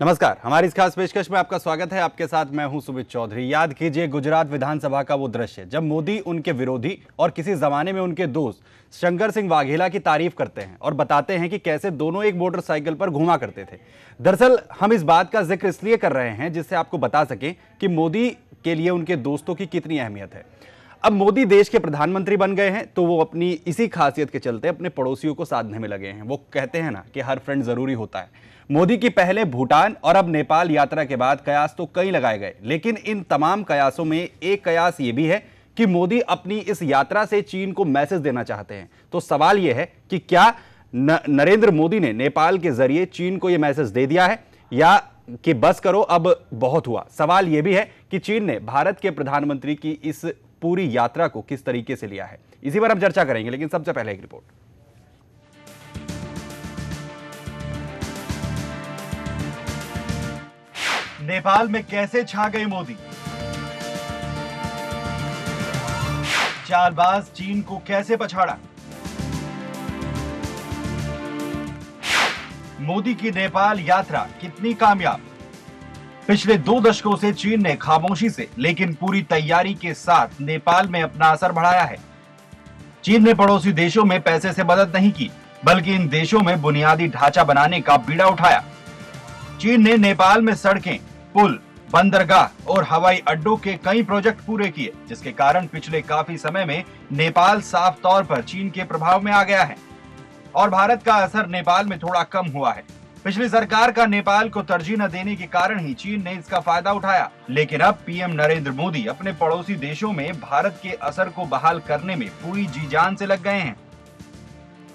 नमस्कार हमारी इस खास पेशकश में आपका स्वागत है आपके साथ मैं हूं सुमित चौधरी याद कीजिए गुजरात विधानसभा का वो दृश्य जब मोदी उनके विरोधी और किसी जमाने में उनके दोस्त शंकर सिंह वाघेला की तारीफ करते हैं और बताते हैं कि कैसे दोनों एक मोटरसाइकिल पर घुमा करते थे दरअसल हम इस बात का जिक्र इसलिए कर रहे हैं जिससे आपको बता सकें कि मोदी के लिए उनके दोस्तों की कितनी अहमियत है अब मोदी देश के प्रधानमंत्री बन गए हैं तो वो अपनी इसी खासियत के चलते अपने पड़ोसियों को साधने में लगे हैं वो कहते हैं ना कि हर फ्रेंड ज़रूरी होता है मोदी की पहले भूटान और अब नेपाल यात्रा के बाद कयास तो कई लगाए गए लेकिन इन तमाम कयासों में एक कयास ये भी है कि मोदी अपनी इस यात्रा से चीन को मैसेज देना चाहते हैं तो सवाल यह है कि क्या न, नरेंद्र मोदी ने नेपाल के जरिए चीन को यह मैसेज दे दिया है या कि बस करो अब बहुत हुआ सवाल यह भी है कि चीन ने भारत के प्रधानमंत्री की इस पूरी यात्रा को किस तरीके से लिया है इसी पर हम चर्चा करेंगे लेकिन सबसे पहले एक रिपोर्ट नेपाल में कैसे छा गए मोदी चालबाज चीन को कैसे पछाड़ा मोदी की नेपाल यात्रा कितनी कामयाब पिछले दो दशकों से चीन ने खामोशी से लेकिन पूरी तैयारी के साथ नेपाल में अपना असर बढ़ाया है चीन ने पड़ोसी देशों में पैसे से मदद नहीं की बल्कि इन देशों में बुनियादी ढांचा बनाने का बीड़ा उठाया चीन ने नेपाल में सड़कें पुल बंदरगाह और हवाई अड्डों के कई प्रोजेक्ट पूरे किए जिसके कारण पिछले काफी समय में नेपाल साफ तौर पर चीन के प्रभाव में आ गया है और भारत का असर नेपाल में थोड़ा कम हुआ है पिछली सरकार का नेपाल को तरजीह न देने के कारण ही चीन ने इसका फायदा उठाया लेकिन अब पीएम नरेंद्र मोदी अपने पड़ोसी देशों में भारत के असर को बहाल करने में पूरी जी जान से लग गए हैं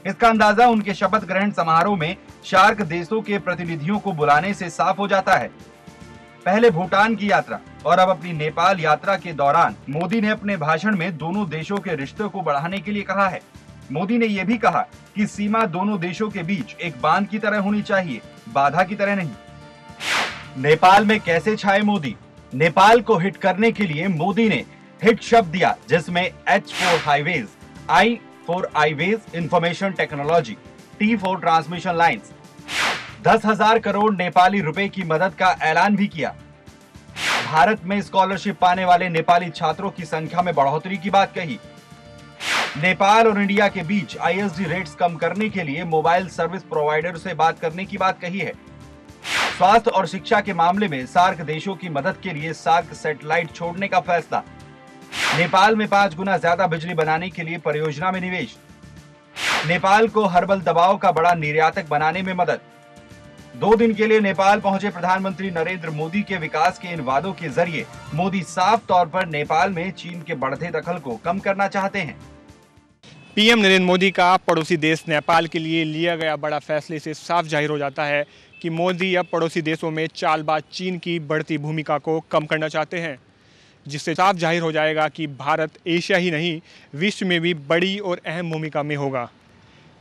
इसका अंदाजा उनके शपथ ग्रहण समारोह में शार्क देशों के प्रतिनिधियों को बुलाने से साफ हो जाता है पहले भूटान की यात्रा और अब अपनी नेपाल यात्रा के दौरान मोदी ने अपने भाषण में दोनों देशों के रिश्तों को बढ़ाने के लिए कहा है मोदी ने यह भी कहा कि सीमा दोनों देशों के बीच एक बांध की तरह होनी चाहिए बाधा की तरह नहीं नेपाल में कैसे छाए मोदी नेपाल को हिट करने के लिए मोदी ने हिट शब्द दिया जिसमें H for highways I for iways information technology T for transmission lines दस हजार करोड़ नेपाली रुपए की मदद का ऐलान भी किया भारत में स्कॉलरशिप पाने वाले नेपाली छात्रों की संख्या में बढ़ोतरी की बात कही नेपाल और इंडिया के बीच आईएसडी रेट्स कम करने के लिए मोबाइल सर्विस प्रोवाइडर से बात करने की बात कही है स्वास्थ्य और शिक्षा के मामले में सार्क देशों की मदद के लिए सार्क सैटेलाइट छोड़ने का फैसला नेपाल में पांच गुना ज्यादा बिजली बनाने के लिए परियोजना में निवेश नेपाल को हर्बल दबाव का बड़ा निर्यातक बनाने में मदद दो दिन के लिए नेपाल पहुंचे प्रधानमंत्री नरेंद्र मोदी के विकास के इन वादों के जरिए मोदी साफ तौर पर नेपाल में चीन के बढ़ते दखल को कम करना चाहते हैं पीएम नरेंद्र मोदी का पड़ोसी देश नेपाल के लिए लिया गया बड़ा फैसले से साफ जाहिर हो जाता है कि मोदी अब पड़ोसी देशों में चालबाज चीन की बढ़ती भूमिका को कम करना चाहते हैं जिससे साफ जाहिर हो जाएगा कि भारत एशिया ही नहीं विश्व में भी बड़ी और अहम भूमिका में होगा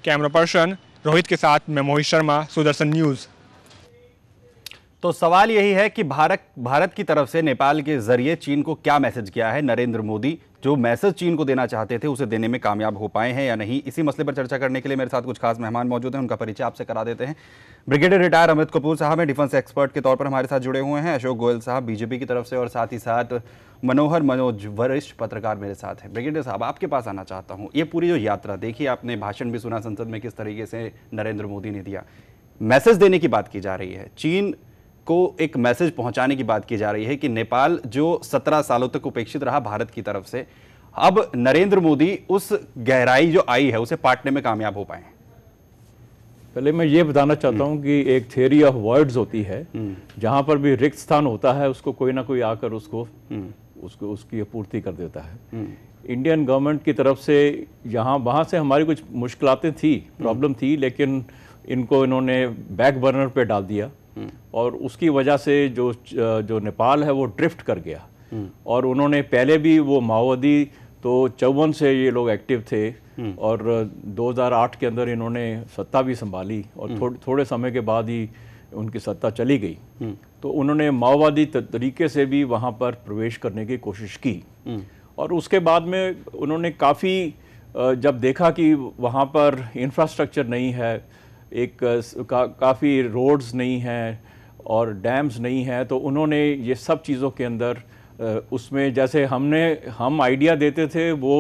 कैमरा पर्सन रोहित के साथ मैं मोहित शर्मा सुदर्शन न्यूज़ तो सवाल यही है कि भारत भारत की तरफ से नेपाल के जरिए चीन को क्या मैसेज किया है नरेंद्र मोदी जो मैसेज चीन को देना चाहते थे उसे देने में कामयाब हो पाए हैं या नहीं इसी मसले पर चर्चा करने के लिए मेरे साथ कुछ खास मेहमान मौजूद हैं उनका परिचय आपसे करा देते हैं ब्रिगेडियर रिटायर अमित कपूर साहब हैं डिफेंस एक्सपर्ट के तौर पर हमारे साथ जुड़े हुए हैं अशोक गोयल साहब बीजेपी की तरफ से और साथ ही साथ मनोहर मनोज वरिष्ठ पत्रकार मेरे साथ हैं ब्रिगेडियर साहब आपके पास आना चाहता हूँ ये पूरी जो यात्रा देखिए आपने भाषण भी सुना संसद में किस तरीके से नरेंद्र मोदी ने दिया मैसेज देने की बात की जा रही है चीन को एक मैसेज पहुंचाने की बात की जा रही है कि नेपाल जो 17 सालों तक उपेक्षित रहा भारत की तरफ से अब नरेंद्र मोदी उस गहराई जो आई है उसे पाटने में कामयाब हो पाए पहले मैं ये बताना चाहता हूँ कि एक थियोरी ऑफ वर्ड्स होती है हम्म। जहाँ पर भी रिक्त स्थान होता है उसको कोई ना कोई आकर उसको हम्म। उसको उसकी पूर्ति कर देता है इंडियन हम्म। गवर्नमेंट की तरफ से यहाँ वहाँ से हमारी कुछ मुश्किलें थी प्रॉब्लम थी लेकिन इनको इन्होंने बैक बर्नर पे डाल दिया और उसकी वजह से जो जो नेपाल है वो ड्रिफ्ट कर गया और उन्होंने पहले भी वो माओवादी तो चौवन से ये लोग एक्टिव थे और 2008 के अंदर इन्होंने सत्ता भी संभाली और थोड़, थोड़े समय के बाद ही उनकी सत्ता चली गई तो उन्होंने माओवादी तरीके से भी वहाँ पर प्रवेश करने की कोशिश की और उसके बाद में उन्होंने काफ़ी जब देखा कि वहाँ पर इंफ्रास्ट्रक्चर नहीं है एक का, काफ़ी रोड्स नहीं हैं और डैम्स नहीं हैं तो उन्होंने ये सब चीज़ों के अंदर उसमें जैसे हमने हम आइडिया देते थे वो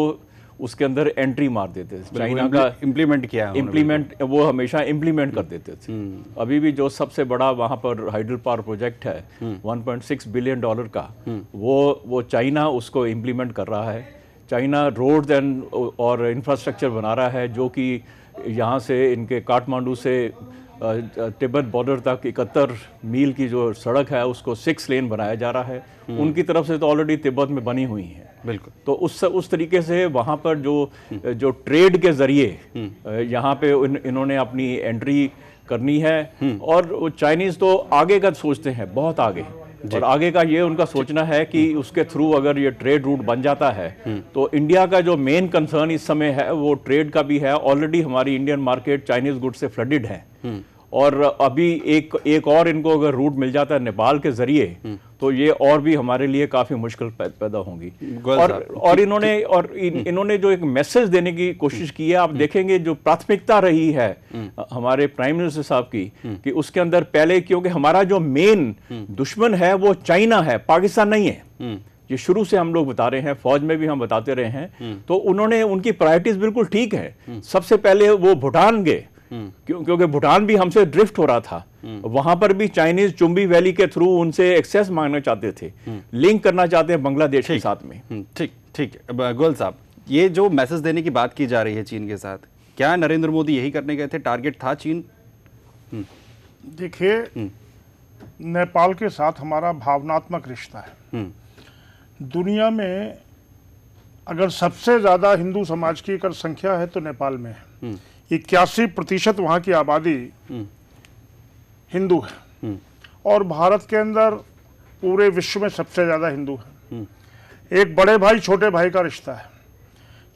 उसके अंदर एंट्री मार देते थे मतलब चाइना का इम्प्लीमेंट किया इम्प्लीमेंट वो हमेशा इम्प्लीमेंट कर देते थे हम्म। अभी भी जो सबसे बड़ा वहाँ पर हाइड्रल पावर प्रोजेक्ट है 1.6 बिलियन डॉलर का हम्म। वो वो चाइना उसको इम्प्लीमेंट कर रहा है चाइना रोड एंड और इंफ्रास्ट्रक्चर बना रहा है जो कि यहाँ से इनके काठमांडू से तिब्बत बॉर्डर तक इकहत्तर मील की जो सड़क है उसको सिक्स लेन बनाया जा रहा है हम्म। उनकी तरफ से तो ऑलरेडी तिब्बत में बनी हुई है बिल्कुल तो उस उस तरीके से वहाँ पर जो हम्म। जो ट्रेड के ज़रिए हम्म। यहाँ पे इन, इन्होंने अपनी एंट्री करनी है और चाइनीज़ तो आगे का सोचते हैं बहुत आगे और आगे का ये उनका सोचना है कि उसके थ्रू अगर ये ट्रेड रूट बन जाता है तो इंडिया का जो मेन कंसर्न इस समय है वो ट्रेड का भी है ऑलरेडी हमारी इंडियन मार्केट चाइनीज गुड से फ्लडेड है और अभी एक एक और इनको अगर रूट मिल जाता है नेपाल के जरिए तो ये और भी हमारे लिए काफ़ी मुश्किल पैदा होंगी और और इन्होंने और इन, हम्म। इन्होंने जो एक मैसेज देने की कोशिश की है आप हम्म। देखेंगे जो प्राथमिकता रही है हम्म। हमारे प्राइम मिनिस्टर साहब की कि उसके अंदर पहले क्योंकि हमारा जो मेन दुश्मन है वो चाइना है पाकिस्तान नहीं है ये शुरू से हम लोग बता रहे हैं फौज में भी हम बताते रहे हैं तो उन्होंने उनकी प्रायोरिटीज बिल्कुल ठीक है सबसे पहले वो भूटान गए हम्म। क्यों क्योंकि भूटान भी हमसे ड्रिफ्ट हो रहा था हम्म। वहां पर भी चाइनीज चुंबी वैली के थ्रू उनसे एक्सेस मांगना चाहते थे लिंक हम्म। करना चाहते हैं बांग्लादेश के साथ में ठीक ठीक गोयल साहब ये जो मैसेज देने की बात की जा रही है चीन के साथ क्या नरेंद्र मोदी यही करने गए थे टारगेट था चीन देखिए नेपाल के साथ हमारा भावनात्मक रिश्ता है दुनिया में अगर सबसे ज़्यादा हिंदू समाज की अगर संख्या है तो नेपाल में है इक्यासी प्रतिशत वहाँ की आबादी हम्म। हिंदू है हम्म। और भारत के अंदर पूरे विश्व में सबसे ज़्यादा हिंदू है हम्म। एक बड़े भाई छोटे भाई का रिश्ता है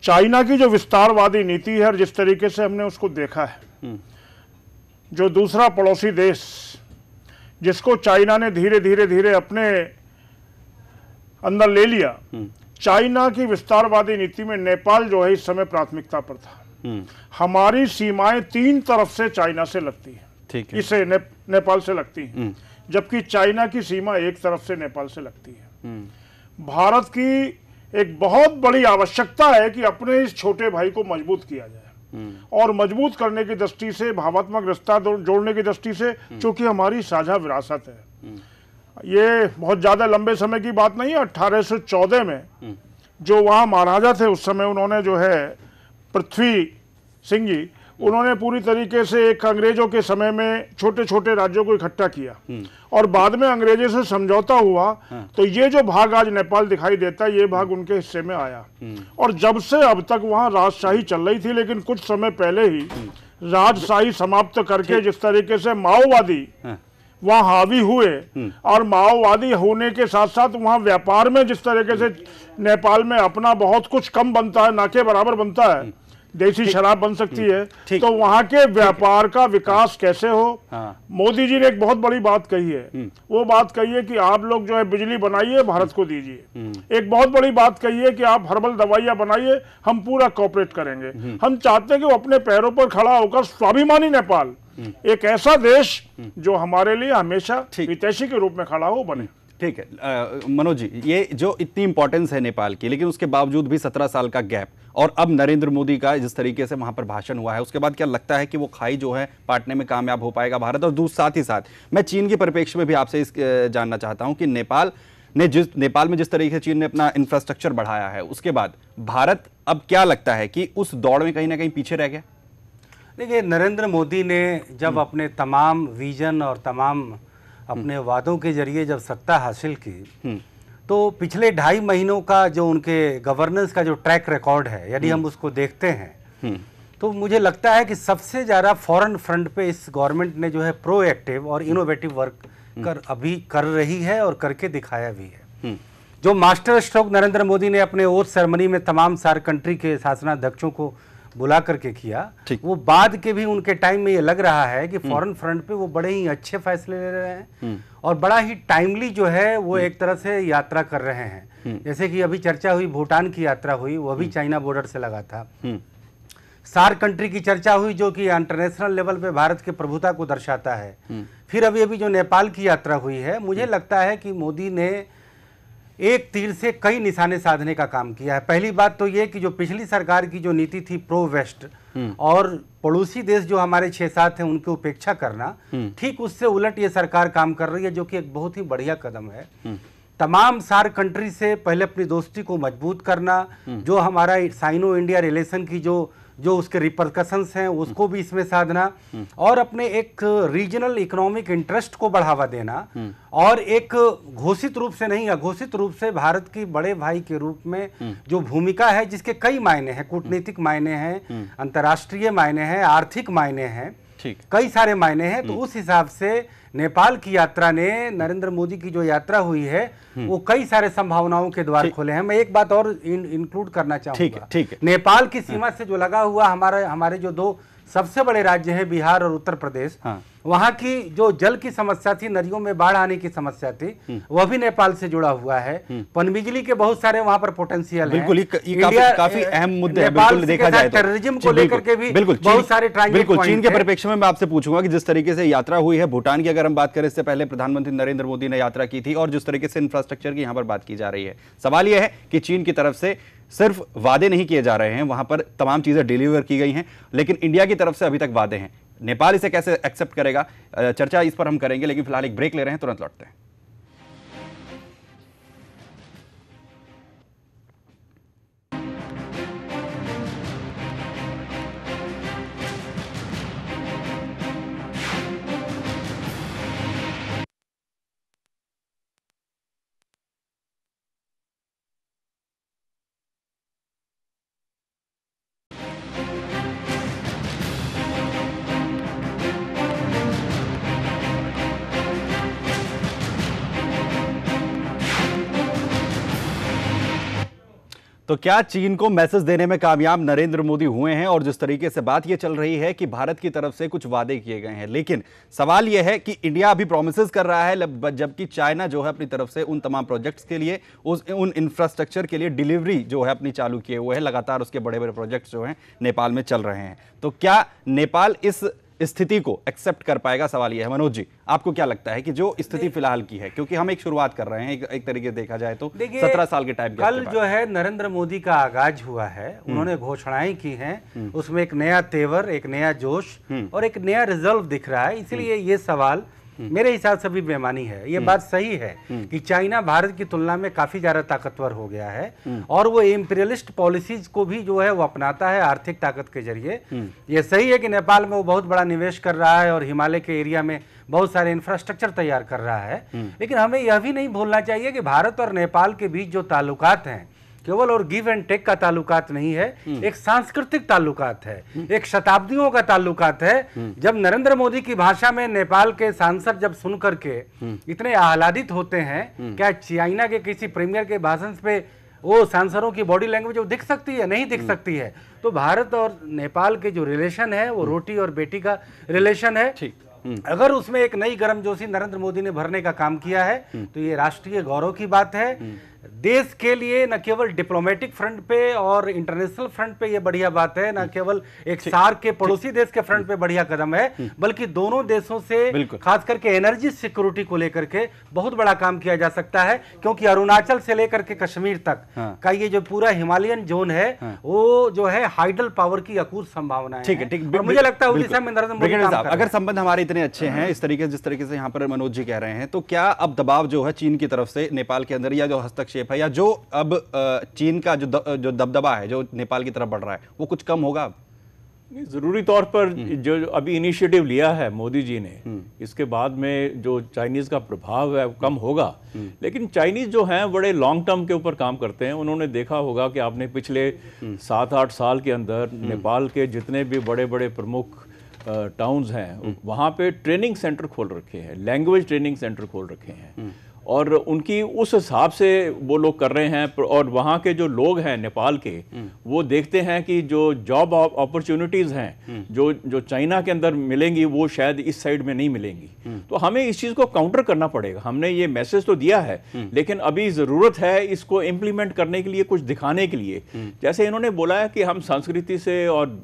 चाइना की जो विस्तारवादी नीति है और जिस तरीके से हमने उसको देखा है जो दूसरा पड़ोसी देश जिसको चाइना ने धीरे धीरे धीरे अपने अंदर ले लिया चाइना की विस्तारवादी नीति में नेपाल जो है इस समय प्राथमिकता पर था हमारी सीमाएं तीन तरफ से चाइना से लगती है ठीक है इसे ने, नेपाल से लगती है हम्म। जबकि चाइना की सीमा एक तरफ से नेपाल से लगती है हम्म। भारत की एक बहुत बड़ी आवश्यकता है कि अपने इस छोटे भाई को मजबूत किया जाए हम्म। और मजबूत करने की दृष्टि से भावात्मक रिश्ता जोड़ने की दृष्टि से चूंकि हमारी साझा विरासत है ये बहुत ज्यादा लंबे समय की बात नहीं है अट्ठारह में जो वहां महाराजा थे उस समय उन्होंने जो है पृथ्वी सिंह जी उन्होंने पूरी तरीके से एक अंग्रेजों के समय में छोटे छोटे राज्यों को इकट्ठा किया हम्म। और बाद में अंग्रेजों से समझौता हुआ हाँ। तो ये जो भाग आज नेपाल दिखाई देता है ये भाग उनके हिस्से में आया हम्म। और जब से अब तक वहाँ राजशाही चल रही थी लेकिन कुछ समय पहले ही हम्म। राजशाही समाप्त करके जिस तरीके से माओवादी हाँ। वहाँ हावी हुए और माओवादी होने के साथ साथ वहाँ व्यापार में जिस तरीके से नेपाल में अपना बहुत कुछ कम बनता है ना के बराबर बनता है देसी शराब बन सकती है तो वहाँ के व्यापार का विकास हाँ। कैसे हो हाँ। मोदी जी ने एक बहुत बड़ी बात कही है हम्म। वो बात कही है कि आप लोग जो है बिजली बनाइए भारत को दीजिए हम्म। एक बहुत बड़ी बात कही है कि आप हर्बल दवाइयाँ बनाइए हम पूरा कॉपरेट करेंगे हम्म। हम चाहते हैं कि वो अपने पैरों पर खड़ा होकर स्वाभिमानी नेपाल एक ऐसा देश जो हमारे लिए हमेशा हितैषी के रूप में खड़ा हो बने ठीक है मनोज जी ये जो इतनी इंपॉर्टेंस है नेपाल की लेकिन उसके बावजूद भी सत्रह साल का गैप और अब नरेंद्र मोदी का जिस तरीके से वहां पर भाषण हुआ है उसके बाद क्या लगता है कि वो खाई जो है पाटने में कामयाब हो पाएगा भारत और दूसरे साथ ही साथ मैं चीन के परिप्रेक्ष्य में भी आपसे इस जानना चाहता हूँ कि नेपाल ने जिस नेपाल में जिस तरीके से चीन ने अपना इंफ्रास्ट्रक्चर बढ़ाया है उसके बाद भारत अब क्या लगता है कि उस दौड़ में कहीं ना कहीं पीछे रह गया देखिए नरेंद्र मोदी ने जब हम्म। अपने तमाम विजन और तमाम अपने वादों के जरिए जब सत्ता हासिल की हम्म। तो पिछले ढाई महीनों का जो उनके गवर्नेंस का जो ट्रैक रिकॉर्ड है यदि हम हम्म। उसको देखते हैं हम्म। तो मुझे लगता है कि सबसे ज़्यादा फॉरेन फ्रंट पे इस गवर्नमेंट ने जो है प्रोएक्टिव और इनोवेटिव वर्क कर अभी कर रही है और करके दिखाया भी है जो मास्टर स्ट्रोक नरेंद्र मोदी ने अपने ओथ सेरेमनी में तमाम सार कंट्री के शासनाध्यक्षों को बुला करके किया वो बाद के भी उनके टाइम में ये लग रहा है कि फॉरेन हम्म। फ्रंट पे वो बड़े ही अच्छे फैसले ले रहे हैं हम्म। और बड़ा ही टाइमली जो है वो हम्म। एक तरह से यात्रा कर रहे हैं जैसे कि अभी चर्चा हुई भूटान की यात्रा हुई वो भी चाइना बॉर्डर से लगा था सार कंट्री की चर्चा हुई जो कि इंटरनेशनल लेवल पे भारत के प्रभुता को दर्शाता है फिर अभी अभी जो नेपाल की यात्रा हुई है मुझे लगता है कि मोदी ने एक तीर से कई निशाने साधने का काम किया है पहली बात तो ये कि जो पिछली सरकार की जो नीति थी प्रो हम्म। वेस्ट और पड़ोसी देश जो हमारे छह सात हैं उनकी उपेक्षा करना हम्म। ठीक उससे उलट ये सरकार काम कर रही है जो कि एक बहुत ही बढ़िया कदम है हम्म। तमाम सार कंट्री से पहले अपनी दोस्ती को मजबूत करना जो हमारा साइनो इंडिया रिलेशन की जो जो उसके रिपरकशंस हैं उसको भी इसमें साधना और अपने एक रीजनल इकोनॉमिक इंटरेस्ट को बढ़ावा देना और एक घोषित रूप से नहीं अघोषित रूप से भारत की बड़े भाई के रूप में जो भूमिका है जिसके कई मायने हैं कूटनीतिक मायने हैं अंतर्राष्ट्रीय मायने हैं आर्थिक मायने हैं कई सारे मायने हैं तो हम्म। उस हिसाब से नेपाल की यात्रा ने नरेंद्र मोदी की जो यात्रा हुई है हम्म। वो कई सारे संभावनाओं के द्वार खोले हैं मैं एक बात और इंक्लूड करना चाहूँगा ठीक है नेपाल की हम्म। सीमा से जो लगा हुआ हमारे हमारे जो दो सबसे बड़े राज्य है बिहार और उत्तर प्रदेश हाँ। वहाँ की जो जल की समस्या थी नदियों में बाढ़ आने की समस्या थी हम्म। वह भी नेपाल से जुड़ा हुआ है हम्म। पनबिजली के बहुत सारे वहाँ पर पोटेंशियल बिल्कुल इंडिया काफी अहम मुद्दे नेपाल देखा जाए टेररिज्म तो। को लेकर के भी बिल्कुल बहुत सारे बिल्कुल चीन के परिप्रेक्ष्य में आपसे पूछूंगा कि जिस तरीके से यात्रा हुई है भूटान की अगर हम बात करें इससे पहले प्रधानमंत्री नरेंद्र मोदी ने यात्रा की थी और जिस तरीके से इंफ्रास्ट्रक्चर की यहाँ पर बात की जा रही है सवाल यह है कि चीन की तरफ से सिर्फ वादे नहीं किए जा रहे हैं वहां पर तमाम चीज़ें डिलीवर की गई हैं लेकिन इंडिया की तरफ से अभी तक वादे हैं नेपाल इसे कैसे एक्सेप्ट करेगा चर्चा इस पर हम करेंगे लेकिन फिलहाल एक ब्रेक ले रहे हैं तुरंत लौटते हैं तो क्या चीन को मैसेज देने में कामयाब नरेंद्र मोदी हुए हैं और जिस तरीके से बात यह चल रही है कि भारत की तरफ से कुछ वादे किए गए हैं लेकिन सवाल यह है कि इंडिया अभी प्रोमिस कर रहा है जबकि चाइना जो है अपनी तरफ से उन तमाम प्रोजेक्ट्स के लिए उस उन इंफ्रास्ट्रक्चर के लिए डिलीवरी जो है अपनी चालू किए हुए हैं लगातार उसके बड़े बड़े प्रोजेक्ट्स जो हैं नेपाल में चल रहे हैं तो क्या नेपाल इस स्थिति को एक्सेप्ट कर पाएगा सवाल यह है मनोज जी आपको क्या लगता है कि जो स्थिति फिलहाल की है क्योंकि हम एक शुरुआत कर रहे हैं एक, एक तरीके देखा जाए तो सत्रह साल के टाइम कल जो है नरेंद्र मोदी का आगाज हुआ है हम्म। उन्होंने घोषणाएं की हैं हम्म। उसमें एक नया तेवर एक नया जोश हम्म। और एक नया रिजल्व दिख रहा है इसलिए ये सवाल हम्म। मेरे हिसाब से भी बेमानी है ये हम्म। बात सही है हम्म। कि चाइना भारत की तुलना में काफ़ी ज़्यादा ताकतवर हो गया है और वो इम्पीरियलिस्ट पॉलिसीज को भी जो है वो अपनाता है आर्थिक ताकत के जरिए ये सही है कि नेपाल में वो बहुत बड़ा निवेश कर रहा है और हिमालय के एरिया में बहुत सारे इंफ्रास्ट्रक्चर तैयार कर रहा है लेकिन हमें यह भी नहीं भूलना चाहिए कि भारत और नेपाल के बीच जो ताल्लुकात हैं केवल और गिव एंड टेक का ताल्लुकात नहीं है हम्म। एक सांस्कृतिक ताल्लुकात है हम्म। एक शताब्दियों का ताल्लुकात है हम्म। जब नरेंद्र मोदी की भाषा में नेपाल के सांसद जब सुन करके इतने आह्लादित होते हैं क्या चाइना के किसी प्रीमियर के भाषण पे वो सांसदों की बॉडी लैंग्वेज वो दिख सकती है नहीं दिख सकती है तो भारत और नेपाल के जो रिलेशन है वो रोटी और बेटी का रिलेशन है अगर उसमें एक नई गर्मजोशी नरेंद्र मोदी ने भरने का काम किया है तो ये राष्ट्रीय गौरव की बात है देश के लिए न केवल डिप्लोमेटिक फ्रंट पे और इंटरनेशनल फ्रंट पे ये बढ़िया बात है न हम्म। केवल एक सार के पड़ोसी देश के फ्रंट हम्म। पे बढ़िया कदम है हम्म। बल्कि दोनों देशों से खास करके एनर्जी सिक्योरिटी को लेकर के बहुत बड़ा काम किया जा सकता है क्योंकि अरुणाचल से लेकर के कश्मीर तक हाँ। का ये जो पूरा हिमालयन जोन है हाँ। वो जो है हाइडल पावर की अकूत संभावना है ठीक है ठीक मुझे लगता है अगर संबंध हमारे इतने अच्छे हाँ। हैं इस तरीके जिस तरीके से यहाँ पर मनोज जी कह रहे हैं तो क्या अब दबाव जो है चीन की तरफ से नेपाल के अंदर या जो हस्तक्षेप शेप है या जो अब चीन का जो द, जो दबदबा है जो नेपाल की तरफ बढ़ रहा है वो कुछ कम होगा ज़रूरी तौर पर हम्म। जो अभी इनिशिएटिव लिया है मोदी जी ने हम्म। इसके बाद में जो चाइनीज़ का प्रभाव है कम होगा हम्म। लेकिन चाइनीज़ जो हैं बड़े लॉन्ग टर्म के ऊपर काम करते हैं उन्होंने देखा होगा कि आपने पिछले सात आठ साल के अंदर नेपाल के जितने भी बड़े बड़े प्रमुख टाउन्स हैं वहाँ पे ट्रेनिंग सेंटर खोल रखे हैं लैंग्वेज ट्रेनिंग सेंटर खोल रखे हैं और उनकी उस हिसाब से वो लोग कर रहे हैं और वहाँ के जो लोग हैं नेपाल के हम्म। वो देखते हैं कि जो जॉब अपॉर्चुनिटीज़ हैं हम्म। जो जो चाइना के अंदर मिलेंगी वो शायद इस साइड में नहीं मिलेंगी हम्म। तो हमें इस चीज़ को काउंटर करना पड़ेगा हमने ये मैसेज तो दिया है लेकिन अभी ज़रूरत है इसको इम्प्लीमेंट करने के लिए कुछ दिखाने के लिए जैसे इन्होंने बोला है कि हम संस्कृति से और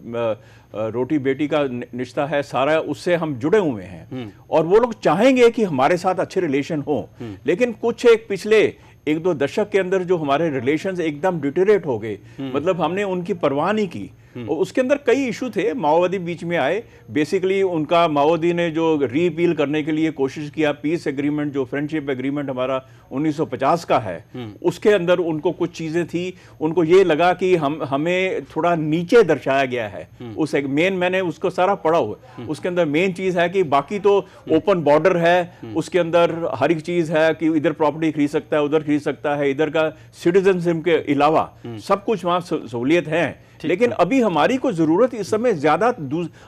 रोटी बेटी का निश्ता है सारा उससे हम जुड़े हुए हैं और वो लोग चाहेंगे कि हमारे साथ अच्छे रिलेशन हो लेकिन कुछ एक पिछले एक दो दशक के अंदर जो हमारे रिलेशंस एकदम डिटेरेट हो गए मतलब हमने उनकी परवाह नहीं की हम्म। और उसके अंदर कई इशू थे माओवादी बीच में आए बेसिकली उनका माओवादी ने जो रीपील करने के लिए कोशिश किया पीस एग्रीमेंट जो फ्रेंडशिप एग्रीमेंट हमारा 1950 का है हम्म। उसके अंदर उनको कुछ चीज़ें थी उनको ये लगा कि हम हमें थोड़ा नीचे दर्शाया गया है हम्म। उस एक मेन मैंने उसको सारा पढ़ा हुआ उसके अंदर मेन चीज़ है कि बाकी तो ओपन बॉर्डर है उसके अंदर हर एक चीज़ है कि इधर प्रॉपर्टी खरीद सकता है उधर खरीद सकता है इधर का सिटीजनशिप के अलावा सब कुछ वहाँ सहूलियत है लेकिन अभी हमारी को जरूरत इस समय ज्यादा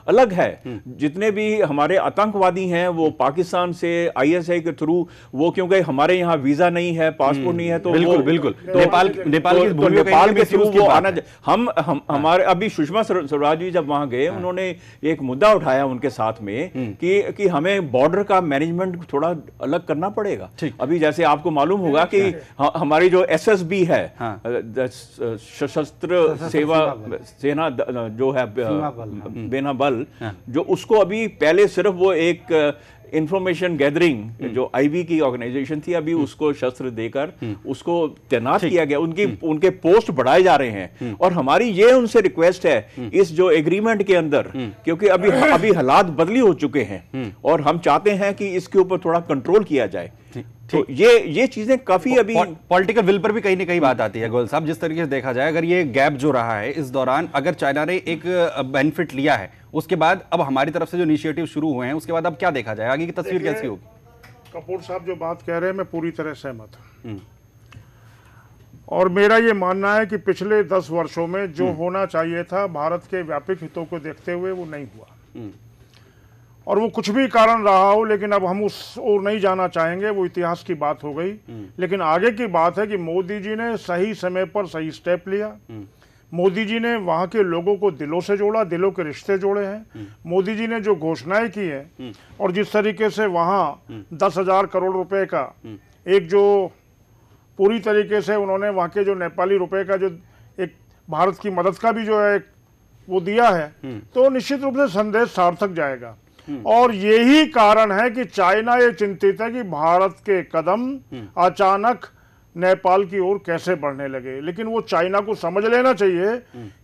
अलग है हम्म। जितने भी हमारे आतंकवादी हैं वो पाकिस्तान से आईएसआई के थ्रू वो क्योंकि हमारे यहाँ वीजा नहीं है पासपोर्ट नहीं है तो हम्म। बिल्कुल बिल्कुल तो नेपाल तो तो के थ्रू वो आना हम हाँ। हमारे अभी सुषमा स्वराज जी जब वहां गए हाँ। उन्होंने एक मुद्दा उठाया उनके साथ में हम्म। कि कि हमें बॉर्डर का मैनेजमेंट थोड़ा अलग करना पड़ेगा अभी जैसे आपको मालूम होगा कि हमारी जो एसएसबी है हाँ। सशस्त्र सेवा सेना जो है हाँ। बेना बल हाँ। जो उसको अभी पहले सिर्फ वो एक इंफॉर्मेशन हम्म। गैदरिंग जो आईबी की ऑर्गेनाइजेशन थी अभी हम्म। उसको शस्त्र देकर हम्म। उसको तैनात किया गया उनकी उनके पोस्ट बढ़ाए जा रहे हैं और हमारी ये उनसे रिक्वेस्ट है इस जो एग्रीमेंट के अंदर क्योंकि अभी अभी हालात बदली हो चुके हैं और हम चाहते हैं कि इसके ऊपर थोड़ा कंट्रोल किया जाए तो ये ये चीजें काफी अभी पॉलिटिकल विल पर भी कहीं ना कहीं बात आती है गोयल साहब जिस तरीके से देखा जाए अगर ये गैप जो रहा है इस दौरान अगर चाइना ने एक बेनिफिट लिया है उसके बाद अब हमारी तरफ से जो इनिशिएटिव शुरू हुए हैं उसके बाद अब क्या देखा जाए आगे की तस्वीर कैसी होगी कपूर साहब जो बात कह रहे हैं मैं पूरी तरह सहमत हूँ हम्म। और मेरा ये मानना है कि पिछले दस वर्षों में जो हम्म। होना चाहिए था भारत के व्यापक हितों को देखते हुए वो नहीं हुआ हम्म। और वो कुछ भी कारण रहा हो लेकिन अब हम उस ओर नहीं जाना चाहेंगे वो इतिहास की बात हो गई हम्म। लेकिन आगे की बात है कि मोदी जी ने सही समय पर सही स्टेप लिया हम्म। मोदी जी ने वहाँ के लोगों को दिलों से जोड़ा दिलों के रिश्ते जोड़े हैं हम्म। मोदी जी ने जो घोषणाएं की है और जिस तरीके से वहाँ दस हजार करोड़ रुपए का एक जो पूरी तरीके से उन्होंने वहाँ के जो नेपाली रुपए का जो एक भारत की मदद का भी जो है वो दिया है तो निश्चित रूप से संदेश सार्थक जाएगा और यही कारण है कि चाइना ये चिंतित है कि भारत के कदम अचानक नेपाल की ओर कैसे बढ़ने लगे लेकिन वो चाइना को समझ लेना चाहिए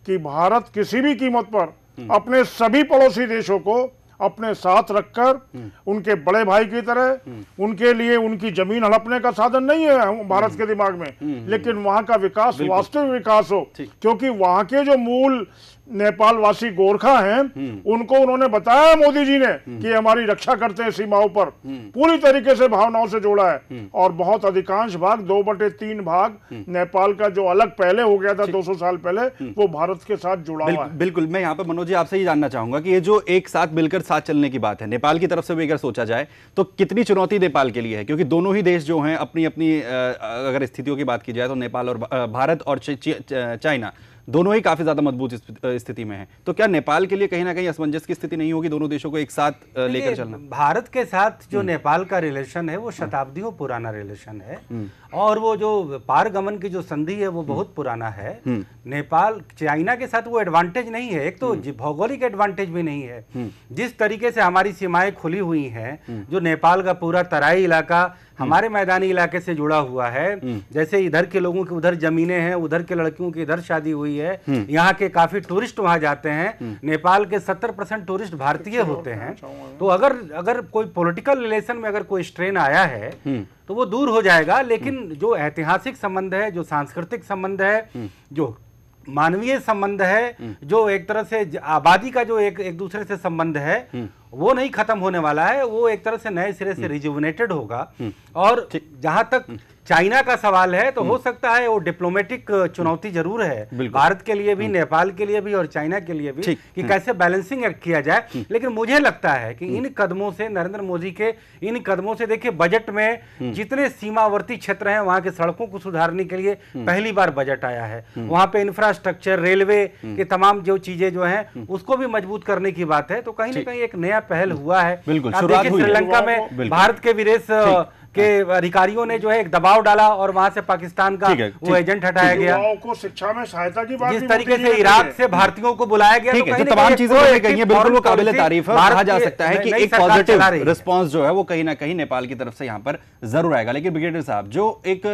कि भारत किसी भी कीमत पर अपने सभी पड़ोसी देशों को अपने साथ रखकर उनके बड़े भाई की तरह उनके लिए उनकी जमीन हड़पने का साधन नहीं है भारत के दिमाग में लेकिन वहां का विकास वास्तविक विकास हो क्योंकि वहां के जो मूल नेपाल वासी गोरखा हैं हम्म। उनको उन्होंने बताया मोदी जी ने हम्म। कि हमारी रक्षा करते हैं सीमाओं पर हम्म। पूरी तरीके से भावनाओं से जोड़ा है और बहुत अधिकांश भाग दो बटे तीन भाग नेपाल का जो अलग पहले हो गया था 200 साल पहले वो भारत के साथ जुड़ा बिल, हुआ है बिल्कुल मैं यहाँ पर मनोज जी आपसे ये जानना चाहूंगा कि ये जो एक साथ मिलकर साथ चलने की बात है नेपाल की तरफ से भी अगर सोचा जाए तो कितनी चुनौती नेपाल के लिए है क्योंकि दोनों ही देश जो है अपनी अपनी अगर स्थितियों की बात की जाए तो नेपाल और भारत और चाइना दोनों ही काफ़ी ज़्यादा मजबूत स्थिति में है तो क्या नेपाल के लिए कहीं ना कहीं असमंजस की स्थिति नहीं होगी दोनों देशों को एक साथ लेकर चलना भारत के साथ जो हम्म। नेपाल का रिलेशन है वो हम्म। शताब्दियों पुराना रिलेशन है हम्म। और वो जो पारगमन की जो संधि है वो बहुत पुराना है नेपाल चाइना के साथ वो एडवांटेज नहीं है एक तो भौगोलिक एडवांटेज भी नहीं है जिस तरीके से हमारी सीमाएं खुली हुई हैं जो नेपाल का पूरा तराई इलाका हमारे मैदानी इलाके से जुड़ा हुआ है हम्म। जैसे इधर के लोगों की उधर जमीने हैं उधर के लड़कियों की इधर शादी हुई है हम्म। यहाँ के काफी टूरिस्ट वहां जाते हैं हम्म। नेपाल के सत्तर परसेंट टूरिस्ट भारतीय अच्छा, होते हैं अच्छा, हाँ। तो अगर अगर कोई पॉलिटिकल रिलेशन में अगर कोई स्ट्रेन आया है तो वो दूर हो जाएगा लेकिन जो ऐतिहासिक संबंध है जो सांस्कृतिक संबंध है जो मानवीय संबंध है हम्म। जो एक तरह से आबादी का जो एक एक दूसरे से संबंध है हम्म। वो नहीं खत्म होने वाला है वो एक तरह से नए सिरे से रिजुवनेटेड हम्म। होगा और जहां तक चाइना का सवाल है तो हो हम्म। सकता है वो डिप्लोमेटिक चुनौती जरूर है भारत के लिए भी हम्म। नेपाल के लिए भी और चाइना के लिए भी कि हम्म। कैसे बैलेंसिंग एक्ट किया जाए लेकिन मुझे लगता है कि इन कदमों से नरेंद्र मोदी के इन कदमों से देखिए बजट में जितने सीमावर्ती क्षेत्र हैं वहां के सड़कों को सुधारने के लिए पहली बार बजट आया है वहां पे इंफ्रास्ट्रक्चर रेलवे के तमाम जो चीजें जो है उसको भी मजबूत करने की बात है तो कहीं ना कहीं एक नया पहल हुआ है श्रीलंका में भारत के विदेश कि अधिकारियों ने जो है एक दबाव डाला और वहां से पाकिस्तान का वो एजेंट हटाया गया को शिक्षा में सहायता की बात जिस तरीके से इराक से भारतीयों को बुलाया गया तो तो तमाम चीजों तारीफ मारा कहा जा सकता है की एक पॉजिटिव रिस्पॉन्स जो है वो कहीं ना कहीं नेपाल की तरफ से यहाँ पर जरूर आएगा लेकिन ब्रिगेडियर साहब जो एक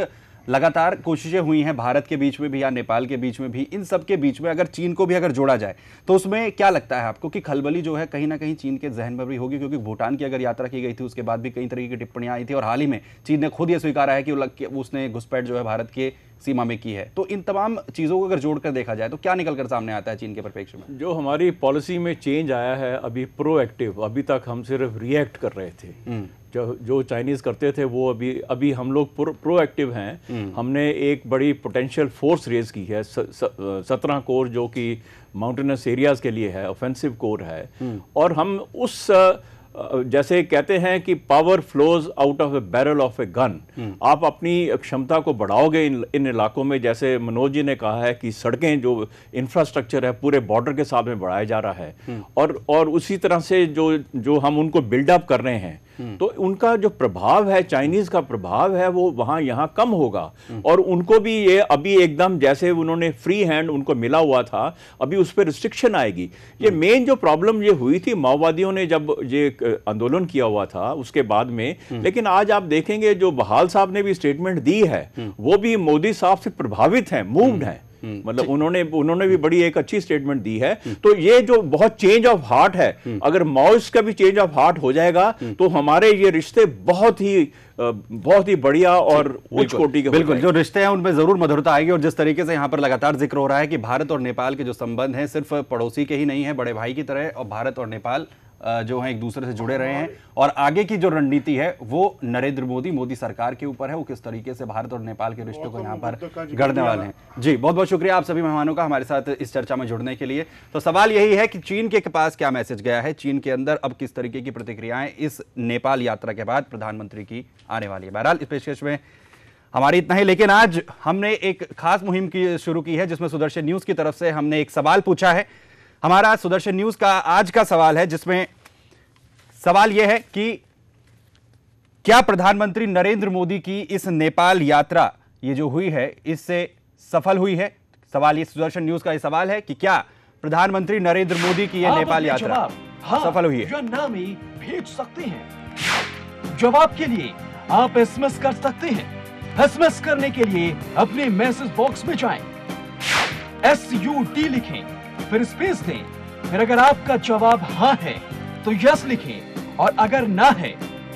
लगातार कोशिशें हुई हैं भारत के बीच में भी या नेपाल के बीच में भी इन सब के बीच में अगर चीन को भी अगर जोड़ा जाए तो उसमें क्या लगता है आपको कि खलबली जो है कहीं ना कहीं चीन के जहन में भी होगी क्योंकि भूटान की अगर यात्रा की गई थी उसके बाद भी कई तरीके की टिप्पणियां आई थी और हाल ही में चीन ने खुद ये स्वीकारा है कि उसने घुसपैठ जो है भारत के सीमा में की है तो इन तमाम चीज़ों को अगर जोड़कर देखा जाए तो क्या निकल कर सामने आता है चीन के परिप्रेक्ष्य में जो हमारी पॉलिसी में चेंज आया है अभी प्रोएक्टिव अभी तक हम सिर्फ रिएक्ट कर रहे थे हम्म। जो जो चाइनीज़ करते थे वो अभी अभी हम लोग प्रोएक्टिव हैं हम्म। हमने एक बड़ी पोटेंशियल फोर्स रेज की है सत्रह कोर जो कि माउंटेनस एरियाज़ के लिए है ऑफेंसिव कोर है हम्म। और हम उस आ, जैसे कहते हैं कि power flows out of a barrel of a gun आप अपनी क्षमता को बढ़ाओगे इन इन इलाकों में जैसे मनोज जी ने कहा है कि सड़कें जो इंफ्रास्ट्रक्चर है पूरे बॉर्डर के साथ में बढ़ाया जा रहा है हम्म। और और उसी तरह से जो जो हम उनको बिल्डअप कर रहे हैं तो उनका जो प्रभाव है चाइनीज का प्रभाव है वो वहां यहां कम होगा और उनको भी ये अभी एकदम जैसे उन्होंने फ्री हैंड उनको मिला हुआ था अभी उस पर रिस्ट्रिक्शन आएगी ये मेन जो प्रॉब्लम ये हुई थी माओवादियों ने जब ये आंदोलन किया हुआ था उसके बाद में लेकिन आज आप देखेंगे जो बहाल साहब ने भी स्टेटमेंट दी है वो भी मोदी साहब से प्रभावित है मूव्ड है हम्म। मतलब उन्होंने उन्होंने भी हम्म। बड़ी एक अच्छी स्टेटमेंट दी है हम्म। तो ये जो बहुत चेंज ऑफ हार्ट है अगर माउस का भी चेंज ऑफ हार्ट हो जाएगा तो हमारे ये रिश्ते बहुत ही बहुत ही बढ़िया और उच्च कोटि के बिल्कुल जो रिश्ते हैं उनमें जरूर मधुरता आएगी और जिस तरीके से यहाँ पर लगातार जिक्र हो रहा है कि भारत और नेपाल के जो संबंध हैं सिर्फ पड़ोसी के ही नहीं है बड़े भाई की तरह और भारत और नेपाल जो है एक दूसरे से जुड़े रहे हैं और आगे की जो रणनीति है वो नरेंद्र मोदी मोदी सरकार के ऊपर है वो किस तरीके से भारत और नेपाल के रिश्तों को यहाँ पर गढ़ने वाले हैं जी बहुत बहुत शुक्रिया आप सभी मेहमानों का हमारे साथ इस चर्चा में जुड़ने के लिए तो सवाल यही है कि चीन के पास क्या मैसेज गया है चीन के अंदर अब किस तरीके की प्रतिक्रियाएं इस नेपाल यात्रा के बाद प्रधानमंत्री की आने वाली है बहरहाल इस पेशकश में हमारी इतना ही लेकिन आज हमने एक खास मुहिम की शुरू की है जिसमें सुदर्शन न्यूज की तरफ से हमने एक सवाल पूछा है हमारा सुदर्शन न्यूज का आज का सवाल है जिसमें सवाल यह है कि क्या प्रधानमंत्री नरेंद्र मोदी की इस नेपाल यात्रा ये जो हुई है इससे सफल हुई है सवाल ये सुदर्शन न्यूज का ये सवाल है कि क्या प्रधानमंत्री नरेंद्र मोदी की यह हाँ, नेपाल यात्रा हाँ, सफल हुई है ही भेज सकते हैं जवाब के लिए आप एसएमएस कर सकते हैं एसएमएस करने के लिए अपने मैसेज बॉक्स में जाएं एस यू डी लिखें फिर स्पेस दें फिर अगर आपका जवाब हाँ है तो यस लिखें और अगर ना है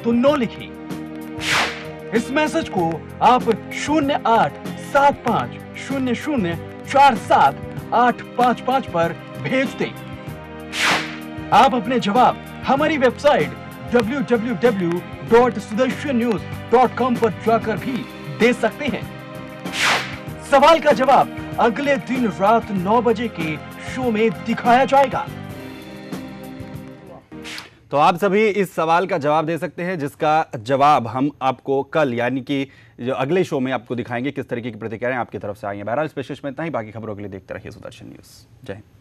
तो नो लिखें इस मैसेज को आप शून्य आठ सात पाँच शून्य शून्य चार सात आठ पाँच पाँच पर भेज दें आप अपने जवाब हमारी वेबसाइट www.sudarshannews.com पर जाकर भी दे सकते हैं सवाल का जवाब अगले दिन रात 9 बजे के शो में दिखाया जाएगा तो आप सभी इस सवाल का जवाब दे सकते हैं जिसका जवाब हम आपको कल यानी कि जो अगले शो में आपको दिखाएंगे किस तरीके की प्रतिक्रियाएं आपकी तरफ से आई हैं बहरहाल स्पेशल में इतना ही बाकी खबरों के लिए देखते रहिए सुदर्शन न्यूज़ जय हिंद